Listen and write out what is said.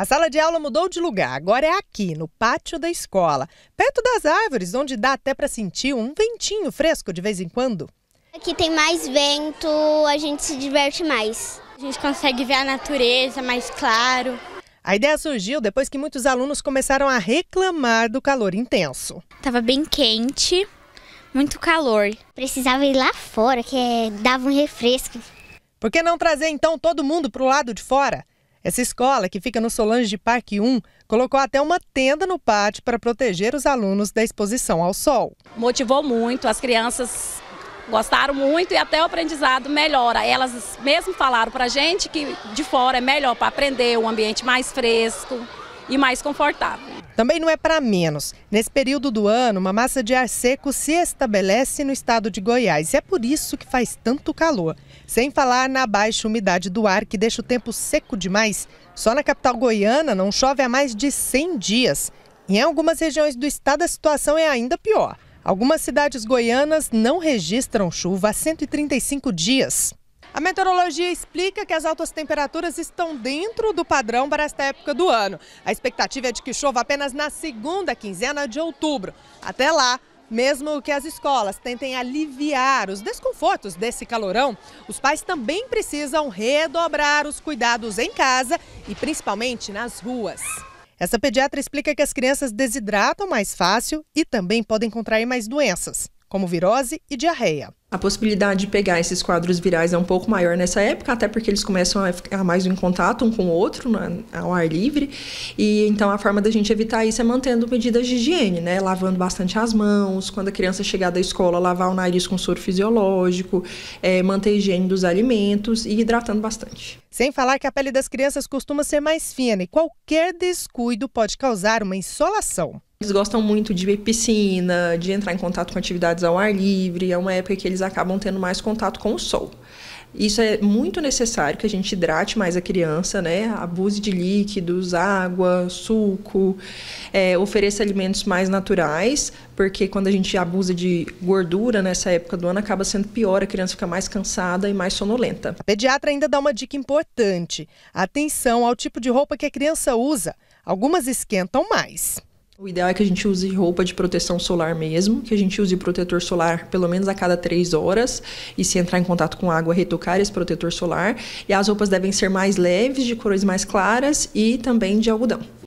A sala de aula mudou de lugar, agora é aqui, no pátio da escola, perto das árvores, onde dá até para sentir um ventinho fresco de vez em quando. Aqui tem mais vento, a gente se diverte mais. A gente consegue ver a natureza mais claro. A ideia surgiu depois que muitos alunos começaram a reclamar do calor intenso. Tava bem quente, muito calor. Precisava ir lá fora, que dava um refresco. Por que não trazer então todo mundo para o lado de fora? Essa escola, que fica no Solange de Parque 1, colocou até uma tenda no pátio para proteger os alunos da exposição ao sol. Motivou muito, as crianças gostaram muito e até o aprendizado melhora. Elas mesmo falaram para a gente que de fora é melhor para aprender, um ambiente mais fresco e mais confortável. Também não é para menos. Nesse período do ano, uma massa de ar seco se estabelece no estado de Goiás. é por isso que faz tanto calor. Sem falar na baixa umidade do ar, que deixa o tempo seco demais. Só na capital goiana não chove há mais de 100 dias. em algumas regiões do estado, a situação é ainda pior. Algumas cidades goianas não registram chuva há 135 dias. A meteorologia explica que as altas temperaturas estão dentro do padrão para esta época do ano. A expectativa é de que chova apenas na segunda quinzena de outubro. Até lá, mesmo que as escolas tentem aliviar os desconfortos desse calorão, os pais também precisam redobrar os cuidados em casa e principalmente nas ruas. Essa pediatra explica que as crianças desidratam mais fácil e também podem contrair mais doenças como virose e diarreia. A possibilidade de pegar esses quadros virais é um pouco maior nessa época, até porque eles começam a ficar mais em contato um com o outro, né, ao ar livre. E então a forma da gente evitar isso é mantendo medidas de higiene, né? Lavando bastante as mãos, quando a criança chegar da escola, lavar o nariz com soro fisiológico, é, manter a higiene dos alimentos e hidratando bastante. Sem falar que a pele das crianças costuma ser mais fina e qualquer descuido pode causar uma insolação. Eles gostam muito de piscina, de entrar em contato com atividades ao ar livre. É uma época que eles acabam tendo mais contato com o sol. Isso é muito necessário que a gente hidrate mais a criança, né? Abuse de líquidos, água, suco, é, ofereça alimentos mais naturais, porque quando a gente abusa de gordura nessa época do ano, acaba sendo pior, a criança fica mais cansada e mais sonolenta. A pediatra ainda dá uma dica importante: atenção ao tipo de roupa que a criança usa. Algumas esquentam mais. O ideal é que a gente use roupa de proteção solar mesmo, que a gente use protetor solar pelo menos a cada três horas e se entrar em contato com água, retocar esse protetor solar. E as roupas devem ser mais leves, de cores mais claras e também de algodão.